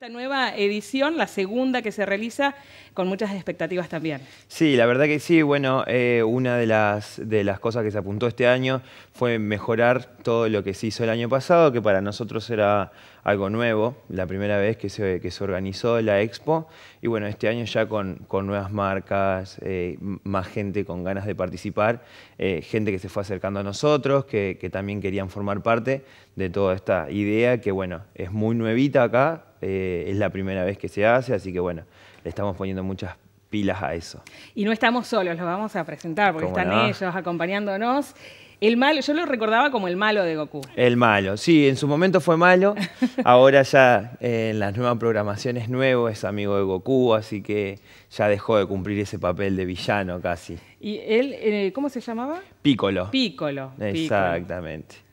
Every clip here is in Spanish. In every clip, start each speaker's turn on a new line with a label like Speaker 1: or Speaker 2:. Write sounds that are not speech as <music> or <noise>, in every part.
Speaker 1: Esta nueva edición, la segunda que se realiza, con muchas expectativas también.
Speaker 2: Sí, la verdad que sí. Bueno, eh, una de las, de las cosas que se apuntó este año fue mejorar todo lo que se hizo el año pasado, que para nosotros era algo nuevo, la primera vez que se, que se organizó la expo. Y bueno, este año ya con, con nuevas marcas, eh, más gente con ganas de participar, eh, gente que se fue acercando a nosotros, que, también querían formar parte de toda esta idea que, bueno, es muy nuevita acá, eh, es la primera vez que se hace, así que bueno, le estamos poniendo muchas pilas a eso.
Speaker 1: Y no estamos solos, los vamos a presentar porque están ellos acompañándonos. El malo, yo lo recordaba como el malo de Goku.
Speaker 2: El malo, sí, en su momento fue malo. <laughs> Ahora ya eh, en las nuevas programaciones nuevo es amigo de Goku, así que ya dejó de cumplir ese papel de villano casi.
Speaker 1: ¿Y él, eh, cómo se llamaba?
Speaker 2: Piccolo. Piccolo. Exactamente.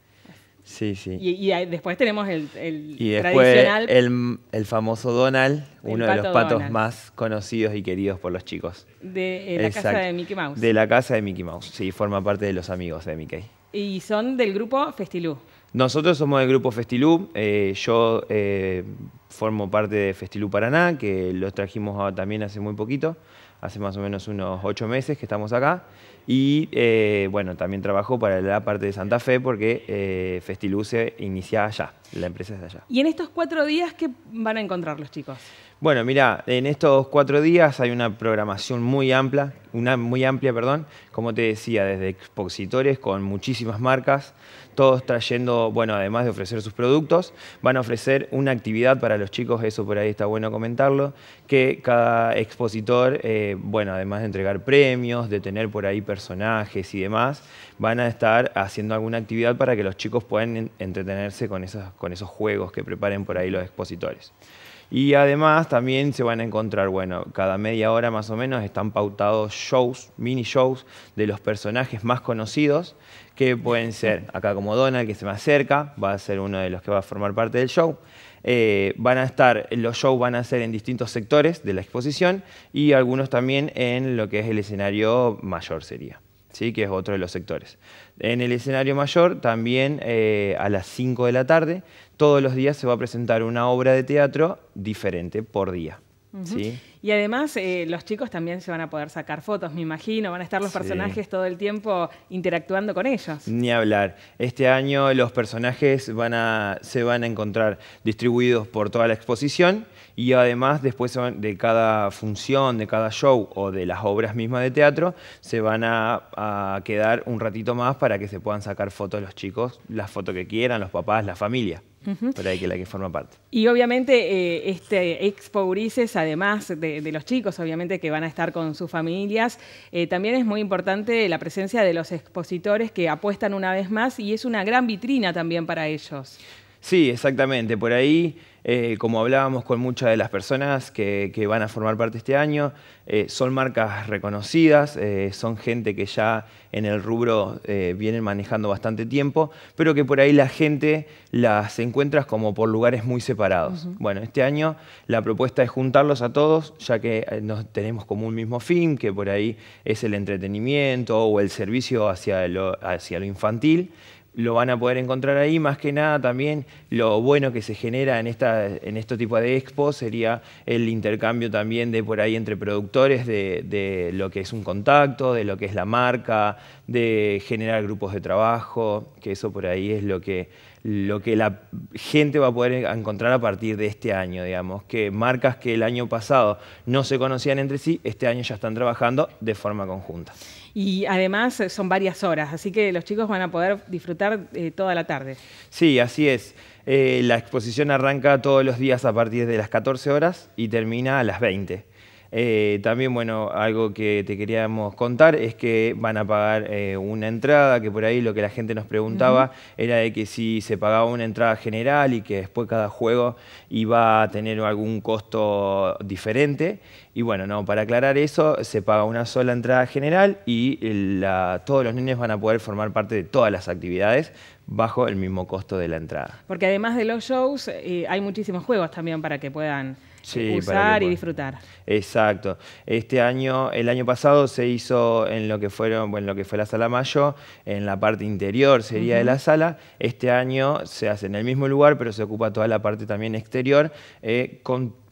Speaker 2: Sí, sí.
Speaker 1: Y, después tenemos el, el y después El,
Speaker 2: el, famoso Donald, uno de los patos más conocidos y queridos por los chicos.
Speaker 1: De eh, la casa de Mickey Mouse. De
Speaker 2: la casa de Mickey Mouse, sí, forma parte de los amigos de Mickey.
Speaker 1: ¿Y son del grupo Festilú?
Speaker 2: Nosotros somos del grupo Festilú. Eh, yo eh, formo parte de Festilú Paraná, que los trajimos también hace muy poquito hace más o menos unos ocho meses que estamos acá. Y eh, bueno, también trabajo para la parte de Santa Fe porque eh, Festiluce inicia allá. La empresa es de allá.
Speaker 1: ¿Y en estos cuatro días qué van a encontrar los chicos?
Speaker 2: Bueno, mira, en estos cuatro días hay una programación muy amplia, una muy amplia, perdón, como te decía, desde expositores con muchísimas marcas, todos trayendo, bueno, además de ofrecer sus productos, van a ofrecer una actividad para los chicos, eso por ahí está bueno comentarlo, que cada expositor, eh, bueno, además de entregar premios, de tener por ahí personajes y demás, van a estar haciendo alguna actividad para que los chicos puedan entretenerse con esas con esos juegos que preparen por ahí los expositores. Y además también se van a encontrar, bueno, cada media hora más o menos están pautados shows, mini shows de los personajes más conocidos, que pueden ser, acá como Donald, que se me acerca, va a ser uno de los que va a formar parte del show. Eh, van a estar, los shows van a ser en distintos sectores de la exposición y algunos también en lo que es el escenario mayor sería que es otro de los sectores. En el escenario mayor, también eh, a las 5 de la tarde, todos los días se va a presentar una obra de teatro diferente por día.
Speaker 1: Y además eh, los chicos también se van a poder sacar fotos, me imagino, van a estar los personajes todo el tiempo interactuando con ellos.
Speaker 2: Ni hablar. Este año los personajes se van a encontrar distribuidos por toda la exposición y además después de cada función, de cada show o de las obras mismas de teatro, se van a, a quedar un ratito más para que se puedan sacar fotos los chicos, las fotos que quieran, los papás, la familia que la que forma parte.
Speaker 1: Y obviamente eh, este Expo Urises, además de, los chicos, obviamente que van a estar con sus familias, eh, también es muy importante la presencia de los expositores que apuestan una vez más y es una gran vitrina también para ellos.
Speaker 2: Sí, exactamente. Por ahí, eh, como hablábamos con muchas de las personas que, van a formar parte este año, eh, son marcas reconocidas, eh, son gente que ya en el rubro vienen manejando bastante tiempo, pero que por ahí la gente las encuentra como por lugares muy separados. Bueno, este año la propuesta es juntarlos a todos, ya que nos tenemos como un mismo fin, que por ahí es el entretenimiento o el servicio hacia hacia lo infantil lo van a poder encontrar ahí. Más que nada también lo bueno que se genera en, esta, en este tipo de expos sería el intercambio también de por ahí entre productores de, de, lo que es un contacto, de lo que es la marca, de generar grupos de trabajo, que eso por ahí es lo que lo que la gente va a poder encontrar a partir de este año, digamos, que marcas que el año pasado no se conocían entre sí, este año ya están trabajando de forma conjunta.
Speaker 1: Y además eh, son varias horas, así que los chicos van a poder disfrutar eh, toda la tarde.
Speaker 2: Sí, así es. Eh, la exposición arranca todos los días a partir de las 14 horas y termina a las 20. Eh, también, bueno, algo que te queríamos contar es que van a pagar eh, una entrada, que por ahí lo que la gente nos preguntaba era de que si se pagaba una entrada general y que después cada juego iba a tener algún costo diferente. Y bueno, no, para aclarar eso, se paga una sola entrada general y todos los niños van a poder formar parte de todas las actividades bajo el mismo costo de la entrada.
Speaker 1: Porque además de los shows, eh, hay muchísimos juegos también para que puedan usar y disfrutar.
Speaker 2: Exacto. Este año, el año pasado se hizo en lo que fueron, lo que fue la sala Mayo, en la parte interior sería de la sala. Este año se hace en el mismo lugar, pero se ocupa toda la parte también exterior, eh,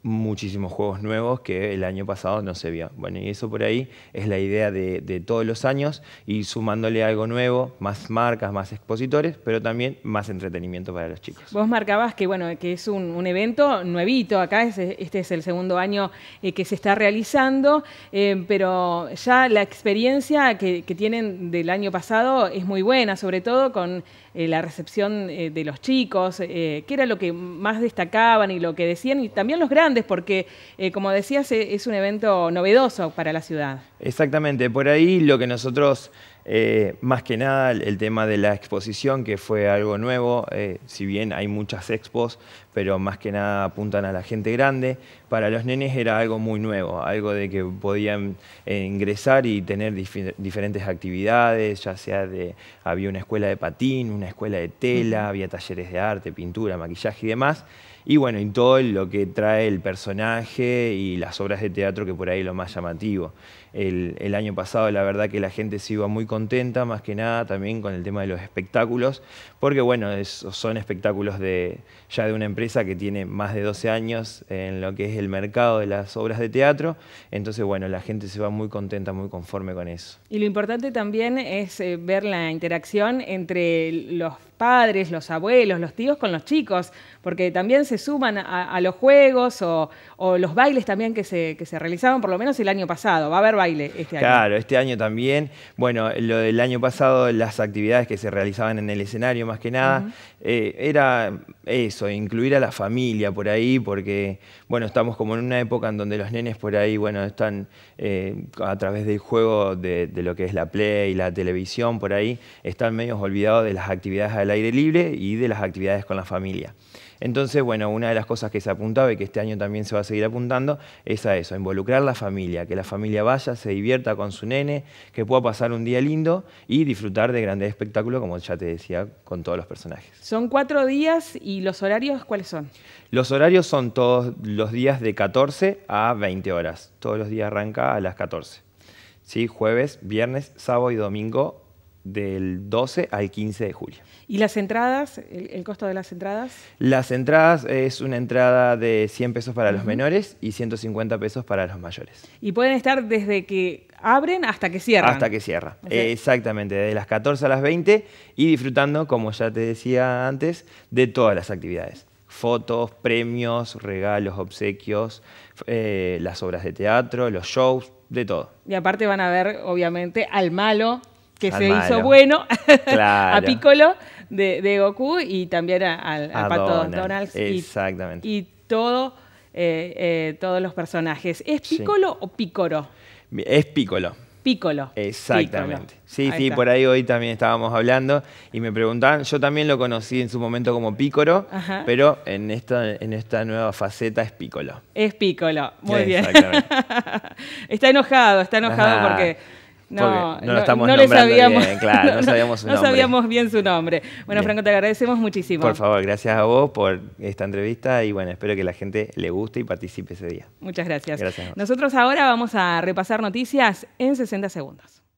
Speaker 2: muchísimos juegos nuevos que el año pasado no se vio. Bueno, y eso por ahí es la idea de, todos los años, y sumándole algo nuevo, más marcas, más expositores, pero también más entretenimiento para los chicos.
Speaker 1: Vos marcabas que, bueno, que es un, evento nuevito, acá este es el segundo año eh, que se está realizando, eh, pero ya la experiencia que, tienen del año pasado es muy buena, sobre todo con eh, la recepción de los chicos, que era lo que más destacaban y lo que decían, y también los grandes, porque eh, como decías, e, es un evento novedoso para la ciudad.
Speaker 2: Exactamente, por ahí lo que nosotros eh, más que nada el tema de la exposición, que fue algo nuevo, eh, si bien hay muchas expos, pero más que nada apuntan a la gente grande. Para los nenes era algo muy nuevo, algo de que podían eh, ingresar y tener diferentes actividades, ya sea de, había una escuela de patín, una escuela de tela, había talleres de arte, pintura, maquillaje y demás. Y bueno, y todo lo que trae el personaje y las obras de teatro que por ahí es lo más llamativo el, año pasado la verdad que la gente se iba muy contenta, más que nada también con el tema de los espectáculos, porque bueno, esos son espectáculos de, ya de una empresa que tiene más de 12 años en lo que es el mercado de las obras de teatro, entonces bueno, la gente se va muy contenta, muy conforme con eso.
Speaker 1: Y lo importante también es eh, ver la interacción entre los padres, los abuelos, los tíos con los chicos, porque también se suman a, los juegos o, los bailes también que se, que se, realizaban, por lo menos el año pasado. Va a haber baile este año. Claro,
Speaker 2: este año también. Bueno, lo del año pasado, las actividades que se realizaban en el escenario más que nada, eh, era eso, incluir a la familia por ahí, porque, bueno, estamos como en una época en donde los nenes por ahí, bueno, están eh, a través del juego de, lo que es la play, y la televisión por ahí, están medio olvidados de las actividades aire libre y de las actividades con la familia. Entonces, bueno, una de las cosas que se apuntaba y que este año también se va a seguir apuntando es a eso, involucrar a la familia, que la familia vaya, se divierta con su nene, que pueda pasar un día lindo y disfrutar de grandes espectáculos, como ya te decía, con todos los personajes.
Speaker 1: Son cuatro días y los horarios, ¿cuáles son?
Speaker 2: Los horarios son todos los días de 14 a 20 horas. Todos los días arranca a las 14. ¿Sí? Jueves, viernes, sábado y domingo del 12 al 15 de julio.
Speaker 1: ¿Y las entradas? ¿El, costo de las entradas?
Speaker 2: Las entradas es una entrada de 100 pesos para los menores y 150 pesos para los mayores.
Speaker 1: Y pueden estar desde que abren hasta que cierran. Hasta que
Speaker 2: cierra, exactamente, de las 14 a las 20 y disfrutando, como ya te decía antes, de todas las actividades. Fotos, premios, regalos, obsequios, eh, las obras de teatro, los shows, de todo.
Speaker 1: Y aparte van a ver, obviamente, al malo que se hizo bueno <laughs> a Piccolo de, Goku y también a, Pato Donald. Exactamente. Y, todo, eh, eh, todos los personajes. ¿Es Piccolo o Picoro?
Speaker 2: Es Piccolo.
Speaker 1: Piccolo. Exactamente. Sí, sí, por ahí
Speaker 2: hoy también estábamos hablando y me preguntaban, yo también lo conocí en su momento como Picoro, pero en esta, en esta nueva faceta es Piccolo.
Speaker 1: Es Piccolo, muy bien. <laughs> está enojado, está enojado porque no, no, no le sabíamos, bien, claro, no, <laughs> sabíamos, bien su nombre. Bueno, Franco, te agradecemos muchísimo. Por
Speaker 2: favor, gracias a vos por esta entrevista y bueno, espero que la gente le guste y participe ese día.
Speaker 1: Muchas gracias. Nosotros ahora vamos a repasar noticias en 60 segundos.